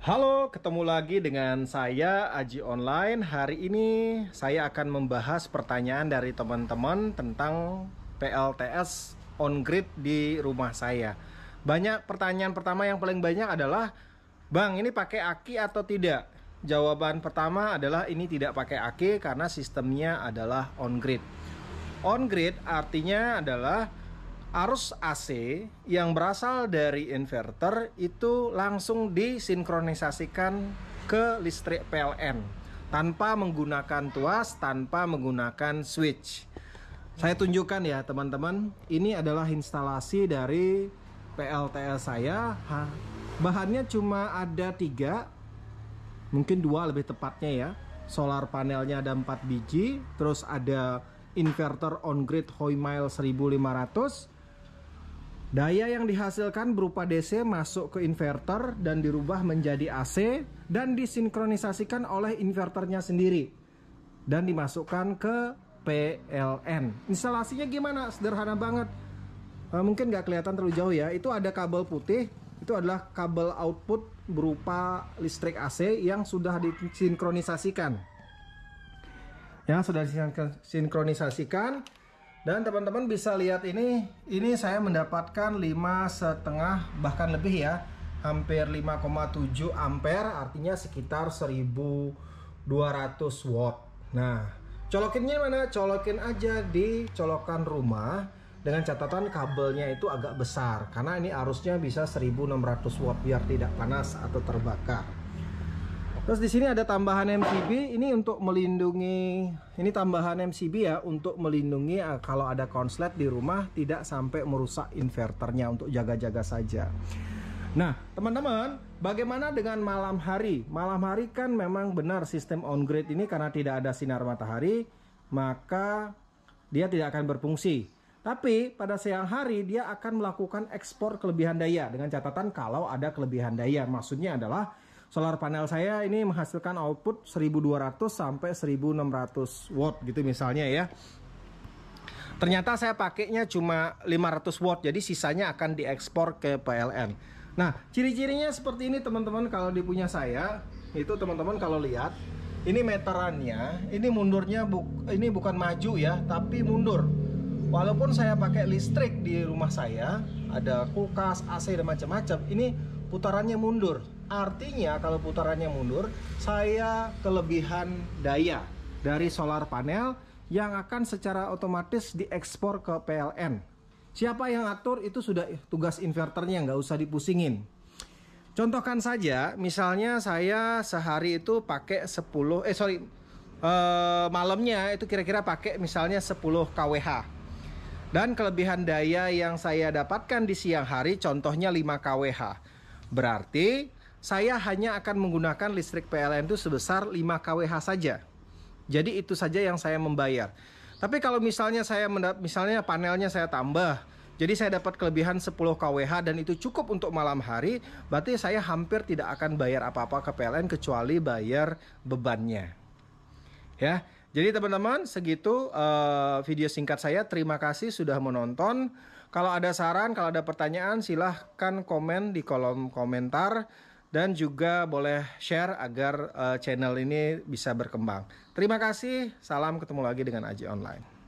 Halo, ketemu lagi dengan saya Aji Online. Hari ini saya akan membahas pertanyaan dari teman-teman tentang PLTS on grid di rumah saya. Banyak pertanyaan pertama yang paling banyak adalah, "Bang, ini pakai aki atau tidak?" Jawaban pertama adalah ini tidak pakai aki karena sistemnya adalah on grid. On grid artinya adalah arus AC yang berasal dari inverter itu langsung disinkronisasikan ke listrik PLN tanpa menggunakan tuas, tanpa menggunakan switch. Saya tunjukkan ya teman-teman, ini adalah instalasi dari PLTL saya. Bahannya cuma ada tiga, mungkin dua lebih tepatnya ya. Solar panelnya ada 4 biji, terus ada inverter on grid Hoymile 1500 Daya yang dihasilkan berupa DC masuk ke inverter dan dirubah menjadi AC dan disinkronisasikan oleh inverternya sendiri dan dimasukkan ke PLN. Instalasinya gimana? Sederhana banget. Eh, mungkin nggak kelihatan terlalu jauh ya. Itu ada kabel putih. Itu adalah kabel output berupa listrik AC yang sudah disinkronisasikan. Yang sudah disinkronisasikan dan teman-teman bisa lihat ini, ini saya mendapatkan 5 setengah bahkan lebih ya, hampir 5,7 ampere, artinya sekitar 1200 watt. Nah, colokinnya mana? Colokin aja di colokan rumah dengan catatan kabelnya itu agak besar karena ini arusnya bisa 1600 watt biar tidak panas atau terbakar. Terus di sini ada tambahan MCB, ini untuk melindungi ini tambahan MCB ya untuk melindungi eh, kalau ada konslet di rumah tidak sampai merusak inverternya untuk jaga-jaga saja. Nah, teman-teman, bagaimana dengan malam hari? Malam hari kan memang benar sistem on grid ini karena tidak ada sinar matahari, maka dia tidak akan berfungsi. Tapi pada siang hari dia akan melakukan ekspor kelebihan daya dengan catatan kalau ada kelebihan daya. Maksudnya adalah solar panel saya ini menghasilkan output 1200 sampai 1600 watt gitu misalnya ya ternyata saya pakainya cuma 500 watt jadi sisanya akan diekspor ke PLN nah ciri-cirinya seperti ini teman-teman kalau di punya saya itu teman-teman kalau lihat ini meterannya ini mundurnya bu ini bukan maju ya tapi mundur walaupun saya pakai listrik di rumah saya ada kulkas AC dan macam-macam ini putarannya mundur Artinya kalau putarannya mundur, saya kelebihan daya dari solar panel yang akan secara otomatis diekspor ke PLN. Siapa yang atur itu sudah tugas inverternya, nggak usah dipusingin. Contohkan saja, misalnya saya sehari itu pakai 10, eh sorry, eh, malamnya itu kira-kira pakai misalnya 10 kWh. Dan kelebihan daya yang saya dapatkan di siang hari contohnya 5 kWh. Berarti saya hanya akan menggunakan listrik PLN itu sebesar 5 kWh saja. Jadi itu saja yang saya membayar. Tapi kalau misalnya saya misalnya panelnya saya tambah, jadi saya dapat kelebihan 10 kWh dan itu cukup untuk malam hari, berarti saya hampir tidak akan bayar apa-apa ke PLN kecuali bayar bebannya. Ya. Jadi teman-teman, segitu uh, video singkat saya. Terima kasih sudah menonton. Kalau ada saran, kalau ada pertanyaan silahkan komen di kolom komentar dan juga boleh share agar uh, channel ini bisa berkembang. Terima kasih, salam ketemu lagi dengan Aji Online.